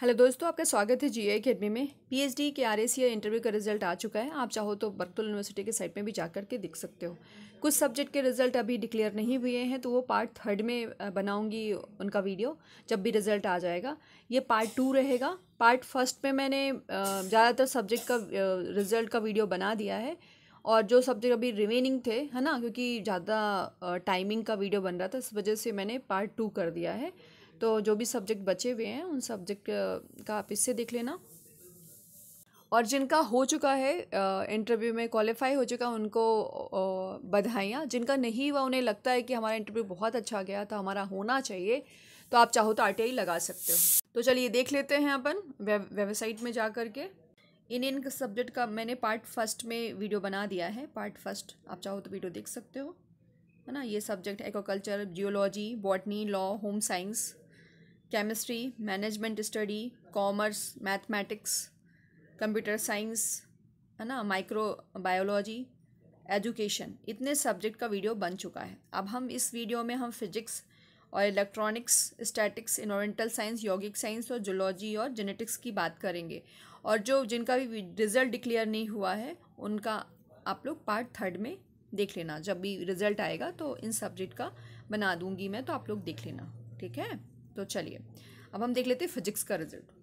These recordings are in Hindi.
हेलो दोस्तों आपका स्वागत है जीए अकेडमी में पीएचडी के आर या इंटरव्यू का रिजल्ट आ चुका है आप चाहो तो बरतुल यूनिवर्सिटी के साइट में भी जाकर के दिख सकते हो कुछ सब्जेक्ट के रिजल्ट अभी डिक्लेयर नहीं हुए हैं तो वो पार्ट थर्ड में बनाऊंगी उनका वीडियो जब भी रिजल्ट आ जाएगा ये पार्ट टू रहेगा पार्ट फर्स्ट में मैंने ज़्यादातर सब्जेक्ट का रिजल्ट का वीडियो बना दिया है और जो सब्जेक्ट अभी रिमेनिंग थे है ना क्योंकि ज़्यादा टाइमिंग का वीडियो बन रहा था इस वजह से मैंने पार्ट टू कर दिया है तो जो भी सब्जेक्ट बचे हुए हैं उन सब्जेक्ट का आप इससे देख लेना और जिनका हो चुका है इंटरव्यू में क्वालिफाई हो चुका उनको बधाइयाँ जिनका नहीं हुआ उन्हें लगता है कि हमारा इंटरव्यू बहुत अच्छा गया था तो हमारा होना चाहिए तो आप चाहो तो आर लगा सकते हो तो चलिए देख लेते हैं अपन वेबसाइट में जा कर के इन इन सब्जेक्ट का मैंने पार्ट फर्स्ट में वीडियो बना दिया है पार्ट फर्स्ट आप चाहो तो वीडियो देख सकते हो है ना ये subject aquaculture geology botany law home science chemistry management study commerce mathematics computer science है ना माइक्रो बायोलॉजी एजुकेशन इतने सब्जेक्ट का वीडियो बन चुका है अब हम इस वीडियो में हम फिजिक्स और इलेक्ट्रॉनिक्स स्टैटिक्स इनोरेंटल साइंस यौगिक साइंस और जोलॉजी और जेनेटिक्स की बात करेंगे और जो जिनका भी रिजल्ट डिक्लेयर नहीं हुआ है उनका आप लोग पार्ट थर्ड में देख लेना जब भी रिजल्ट आएगा तो इन सब्जेक्ट का बना दूंगी मैं तो आप लोग देख लेना ठीक है तो चलिए अब हम देख लेते हैं फिजिक्स का रिजल्ट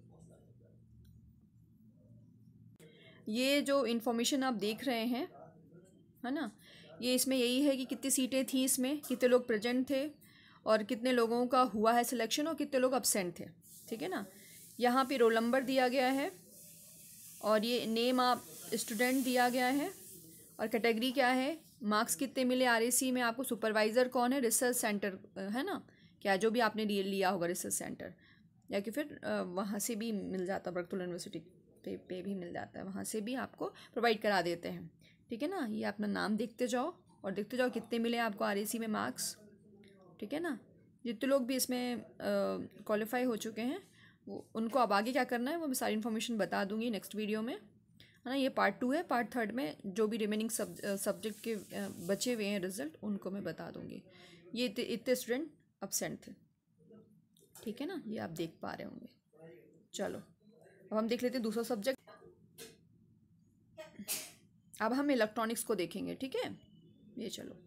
ये जो इन्फॉर्मेशन आप देख रहे हैं है ना ये इसमें यही है कि कितनी सीटें थी इसमें कितने लोग प्रेजेंट थे और कितने लोगों का हुआ है सिलेक्शन और कितने लोग अब्सेंट थे ठीक है ना यहाँ पे रोल नंबर दिया गया है और ये नेम आप स्टूडेंट दिया गया है और कैटेगरी क्या है मार्क्स कितने मिले आरएसी में आपको सुपरवाइज़र कौन है रिसर्च सेंटर है ना क्या जो भी आपने लिया होगा रिसर्च सेंटर या कि फिर वहाँ से भी मिल जाता है बरतुल यूनिवर्सिटी पे पे भी मिल जाता है वहाँ से भी आपको प्रोवाइड करा देते हैं ठीक है ना ये अपना नाम देखते जाओ और देखते जाओ कितने मिले आपको आर में मार्क्स ठीक है ना जितने लोग भी इसमें क्वालिफाई हो चुके हैं वो उनको अब आगे क्या करना है वो मैं सारी इन्फॉर्मेशन बता दूंगी नेक्स्ट वीडियो में है ना ये पार्ट टू है पार्ट थर्ड में जो भी रिमेनिंग सब सब्जेक्ट के बचे हुए हैं रिजल्ट उनको मैं बता दूंगी ये इतने स्टूडेंट अपसेंट थे ठीक है ना ये आप देख पा रहे होंगे चलो अब हम देख लेते हैं दूसरा सब्जेक्ट अब हम इलेक्ट्रॉनिक्स को देखेंगे ठीक है ये चलो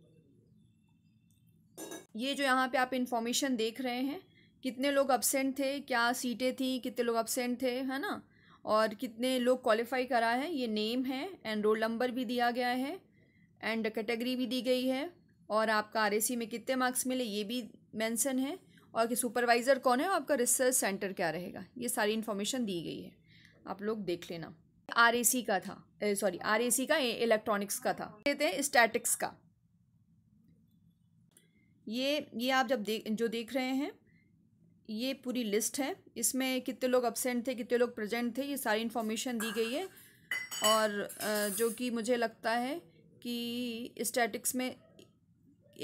ये जो यहाँ पे आप इन्फॉर्मेशन देख रहे हैं कितने लोग अपसेंट थे क्या सीटें थी कितने लोग अपसेंट थे है ना और कितने लोग क्वालिफाई करा है ये नेम है एंड रोल नंबर भी दिया गया है एंड कैटेगरी भी दी गई है और आपका आर में कितने मार्क्स मिले ये भी मेंशन है और कि सुपरवाइज़र कौन है और आपका रिसर्च सेंटर क्या रहेगा ये सारी इन्फॉर्मेशन दी गई है आप लोग देख लेना आर का था सॉरी आर का इलेक्ट्रॉनिक्स का था देते हैं स्टैटिक्स का ये ये आप जब देख जो देख रहे हैं ये पूरी लिस्ट है इसमें कितने लोग अब्सेंट थे कितने लोग प्रेजेंट थे ये सारी इन्फॉर्मेशन दी गई है और जो कि मुझे लगता है कि स्टैटिक्स में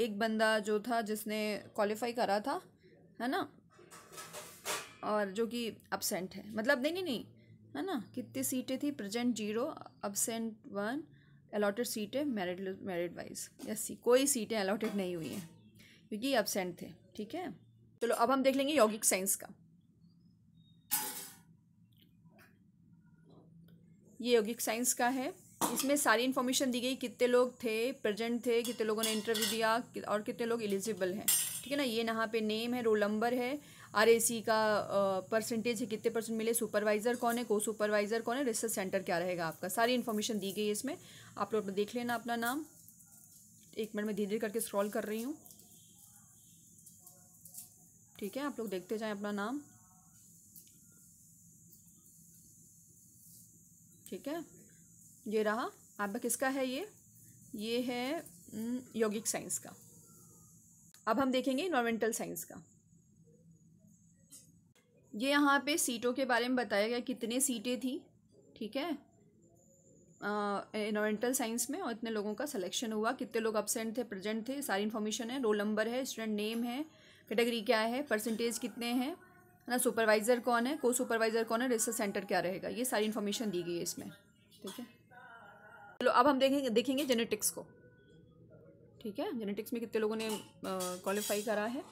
एक बंदा जो था जिसने क्वालिफाई करा था है ना और जो कि अबसेंट है मतलब नहीं नहीं नहीं है ना कितनी सीटें थी present zero absent one allotted सीटें मेरिट मेरिट वाइज यस कोई सीटें अलॉटेड नहीं हुई हैं क्योंकि अबसेंट थे ठीक है चलो अब हम देख लेंगे यौगिक साइंस का ये यौगिक साइंस का है इसमें सारी इन्फॉर्मेशन दी गई कितने लोग थे प्रेजेंट थे कितने लोगों ने इंटरव्यू दिया और कितने लोग एलिजिबल हैं ठीक है ना ये यहाँ पे नेम है रोल नंबर है आरएसी का परसेंटेज है कितने परसेंट मिले सुपरवाइज़र कौन है को सुपरवाइज़र कौन है रिसर्च सेंटर क्या रहेगा आपका सारी इन्फॉर्मेशन दी गई है इसमें आप लोग देख लेना अपना नाम एक मिनट में धीरे धीरे करके स्क्रॉल कर रही हूँ ठीक है आप लोग देखते जाएँ अपना नाम ठीक है ये रहा आपका किसका है ये ये है यौगिक साइंस का अब हम देखेंगे इन्वामेंटल साइंस का ये यहाँ पे सीटों के बारे में बताया गया कितने सीटें थी ठीक है इन्वामेंटल साइंस में और इतने लोगों का सिलेक्शन हुआ कितने लोग अपसेंट थे प्रेजेंट थे सारी इन्फॉर्मेशन है रोल नंबर है स्टूडेंट नेम है कैटेगरी क्या है परसेंटेज कितने हैं है ना सुपरवाइज़र कौन है को सुपरवाइज़र कौन है रिसर्च सेंटर क्या रहेगा ये सारी इन्फॉर्मेशन दी गई है इसमें ठीक है चलो अब हम देखेंगे देखेंगे जेनेटिक्स को ठीक है जेनेटिक्स में कितने लोगों ने क्वालिफाई करा है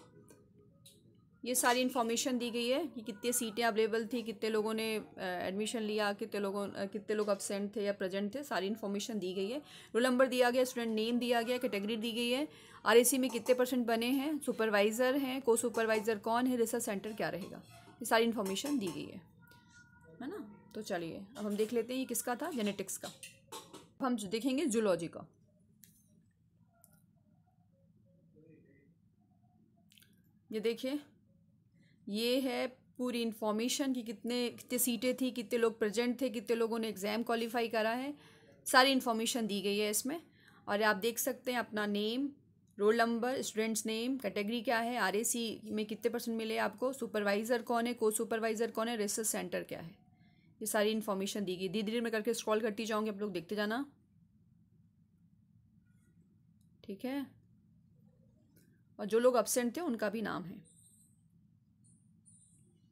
ये सारी इन्फॉर्मेशन दी गई है कि कितने सीटें अवेलेबल थी कितने लोगों ने एडमिशन लिया कितने लोगों कितने लोग अपसेंट थे या प्रेजेंट थे सारी इन्फॉर्मेशन दी गई है रोल नंबर दिया गया स्टूडेंट नेम दिया गया कैटेगरी दी गई है आरएसी में कितने परसेंट बने हैं सुपरवाइज़र हैं को सुपरवाइज़र कौन है रिसर्च सेंटर क्या रहेगा ये सारी इन्फॉर्मेशन दी गई है है ना तो चलिए अब हम देख लेते हैं ये किसका था जेनेटिक्स का हम देखेंगे जूलॉजी का ये देखिए ये है पूरी इन्फॉर्मेशन कि कितने कितने सीटें थी कितने लोग प्रेजेंट थे कितने लोगों ने एग्ज़ाम क्वालिफाई करा है सारी इन्फॉर्मेशन दी गई है इसमें और आप देख सकते हैं अपना name roll number students name category क्या है आरएसी में कितने परसेंट मिले आपको सुपरवाइज़र कौन है को सुपरवाइज़र कौन है रिसर्च सेंटर क्या है ये सारी इन्फॉर्मेशन दी गई धीरे धीरे मैं करके स्क्रॉल करती जाऊँगी आप लोग देखते जाना ठीक है और जो लोग अपसेंट थे उनका भी नाम है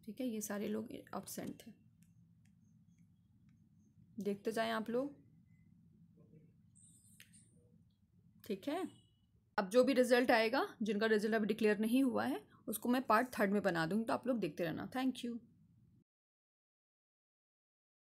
ठीक है ये सारे लोग अपसेंट थे देखते जाएं आप लोग ठीक है अब जो भी रिजल्ट आएगा जिनका रिजल्ट अभी डिक्लेयर नहीं हुआ है उसको मैं पार्ट थर्ड में बना दूँगी तो आप लोग देखते रहना थैंक यू